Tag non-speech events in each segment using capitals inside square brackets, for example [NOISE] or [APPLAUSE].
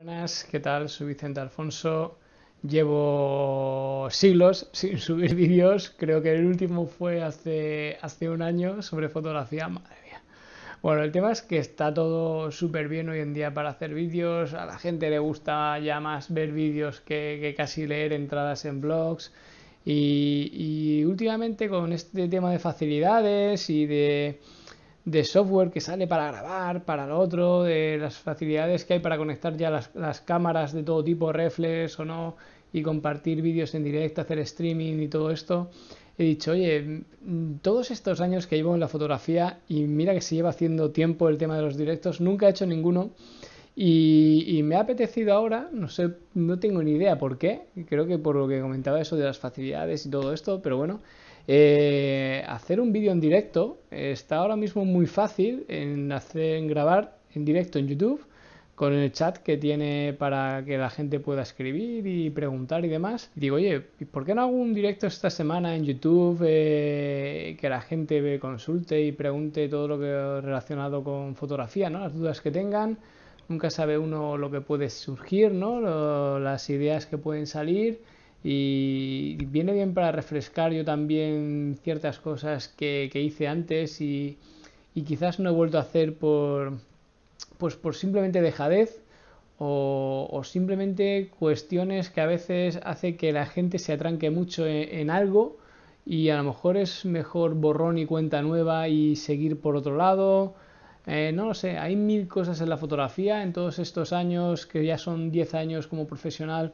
Buenas, ¿qué tal? Soy Vicente Alfonso. Llevo siglos sin [LAUGHS] subir vídeos. Creo que el último fue hace, hace un año sobre fotografía. Madre mía. Bueno, el tema es que está todo súper bien hoy en día para hacer vídeos. A la gente le gusta ya más ver vídeos que, casi leer entradas en blogs. y últimamente con este tema de facilidades y de de software que sale para grabar, para lo otro, de las facilidades que hay para conectar ya las, cámaras de todo tipo, reflex o no, y compartir vídeos en directo, hacer streaming y todo esto. He dicho, oye, mm, todos estos años que llevo en la fotografía, y mira que se lleva haciendo tiempo el tema de los directos, nunca he hecho ninguno. Y, y, me ha apetecido ahora, no sé, no tengo ni idea por qué, creo que por lo que comentaba eso de las facilidades y todo esto, pero bueno, eh, hacer un vídeo en directo está ahora mismo muy fácil en, hacer, grabar en directo en YouTube con el chat que tiene para que la gente pueda escribir y preguntar y demás. Digo, oye, ¿por qué no hago un directo esta semana en YouTube eh, que la gente consulte y pregunte todo lo que relacionado con fotografía, ¿no? las dudas que tengan? Nunca sabe uno lo que puede surgir, ¿no? las ideas que pueden salir y viene bien para refrescar yo también ciertas cosas que, hice antes y, quizás no he vuelto a hacer por pues simplemente dejadez o, simplemente cuestiones que a veces hace que la gente se atranque mucho en, algo y a lo mejor es mejor borrón y cuenta nueva y seguir por otro lado eh, no lo sé, hay mil cosas en la fotografía en todos estos años que ya son 10 años como profesional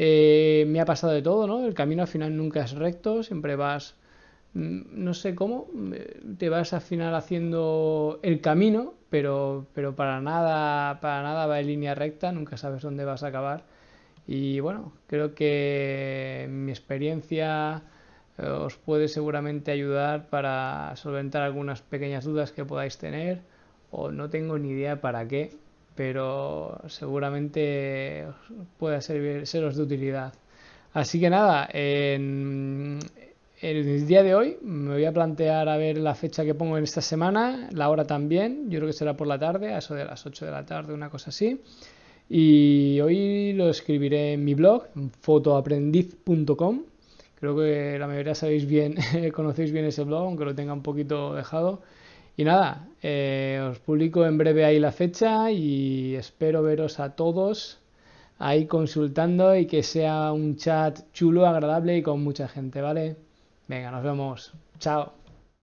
eh, me ha pasado de todo, ¿no? El camino al final nunca es recto, siempre vas, mm, no sé cómo, mm, te vas al final haciendo el camino, pero, pero para, nada, para nada va en línea recta, nunca sabes dónde vas a acabar. Y bueno, creo que mi experiencia eh, os puede seguramente ayudar para solventar algunas pequeñas dudas que podáis tener o no tengo ni idea para qué pero seguramente pueda servir, seros de utilidad. Así que nada, en, el día de hoy me voy a plantear a ver la fecha que pongo en esta semana, la hora también, yo creo que será por la tarde, a eso de las 8 de la tarde, una cosa así. Y hoy lo escribiré en mi blog, fotoaprendiz.com. Creo que la mayoría sabéis bien, [LAUGHS] conocéis bien ese blog, aunque lo tenga un poquito dejado. Y nada, eh, os publico en breve ahí la fecha y espero veros a todos ahí consultando y que sea un chat chulo, agradable y con mucha gente, ¿vale? Venga, nos vemos. Chao.